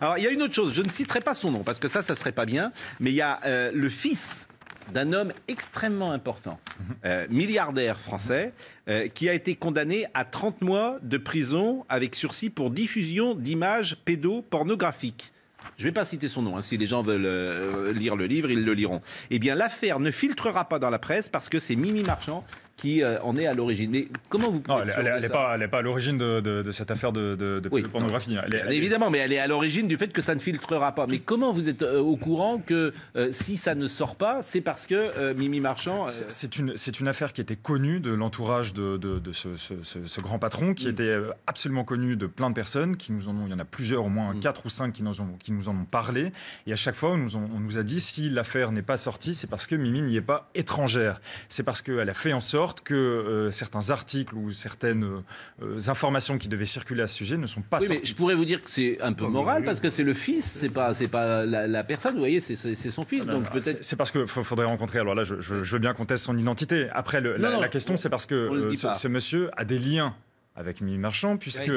Alors, il y a une autre chose. Je ne citerai pas son nom parce que ça, ça serait pas bien. Mais il y a euh, le fils d'un homme extrêmement important, mhm. euh, milliardaire français, euh, qui a été condamné à 30 mois de prison avec sursis pour diffusion d'images pédopornographiques. Je ne vais pas citer son nom, hein. si les gens veulent lire le livre, ils le liront. Eh bien, l'affaire ne filtrera pas dans la presse parce que c'est Mimi Marchand qui euh, en est à l'origine. comment vous pouvez non, elle, n'est pas, à l'origine de, cette affaire de, de pornographie. Évidemment, mais elle est à l'origine du fait que ça ne filtrera pas. Mais comment vous êtes euh, au courant que euh, si ça ne sort pas, c'est parce que Mimi Marchand. C'est une, une, affaire qui était connue de l'entourage de, ce, ce, grand patron, qui mm. était absolument connu de plein de personnes, qui nous en ont, il y en a plusieurs, au moins mm. quatre 4 ou 5 qui nous, ont, qui nous en ont parlé. Et à chaque fois, nous, on nous a dit si l'affaire n'est pas sortie, c'est parce que Mimi n'y est pas étrangère. C'est parce qu'elle a fait en sorte que euh, certains articles ou certaines euh, informations qui devaient circuler à ce sujet ne sont pas oui, Mais je pourrais vous dire que c'est un peu ah, moral parce que c'est le fils, c'est pas, c'est pas la, personne, vous voyez, c'est, son fils. Ah, donc peut-être... C'est, parce qu'il faudrait rencontrer, alors là je, veux bien qu'on teste son identité. Après, la, question c'est parce que euh, ce, monsieur a des liens avec Mimi Marchand puisque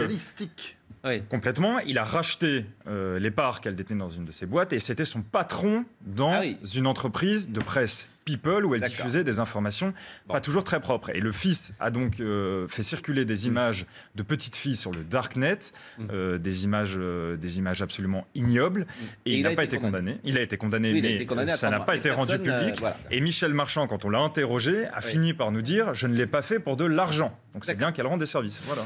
complètement. Il a racheté euh, les parts qu'elle détenait dans une de ses boîtes et c'était son patron dans ah une entreprise de presse People où elle diffusait des informations pas toujours très propres. Et le fils a donc euh, fait circuler des mm. images de petites filles sur le darknet, mm. euh, des images, des images absolument ignobles. Mm. Et, il n'a pas été condamné. Il a été condamné, mais ça n'a pas été rendu public. Et Michel Marchand, quand on l'a interrogé, a fini par nous dire :« Je ne l'ai pas fait pour de l'argent. » Donc c'est bien qu'elle rende des services. Voilà.